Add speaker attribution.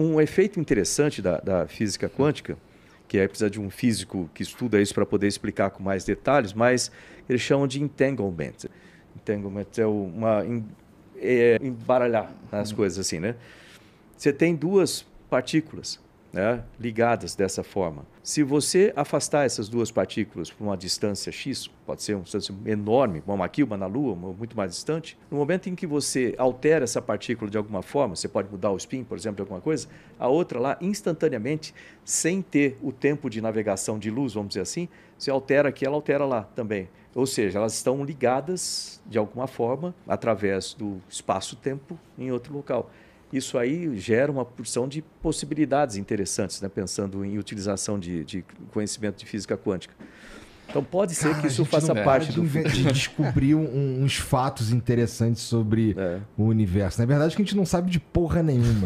Speaker 1: um efeito interessante da, da física quântica, que é precisa de um físico que estuda isso para poder explicar com mais detalhes, mas eles chamam de entanglement. Entanglement é uma é, embaralhar as coisas assim, né? Você tem duas partículas né, ligadas dessa forma. Se você afastar essas duas partículas por uma distância x, pode ser uma distância enorme, uma aqui, uma na Lua, uma muito mais distante, no momento em que você altera essa partícula de alguma forma, você pode mudar o spin, por exemplo, de alguma coisa, a outra lá, instantaneamente, sem ter o tempo de navegação de luz, vamos dizer assim, você altera aqui, ela altera lá também. Ou seja, elas estão ligadas de alguma forma através do espaço-tempo em outro local isso aí gera uma porção de possibilidades interessantes, né? pensando em utilização de, de conhecimento de física quântica. Então pode ser Cara, que isso faça parte do de
Speaker 2: descobrir um, uns fatos interessantes sobre é. o universo. Na verdade, que a gente não sabe de porra nenhuma.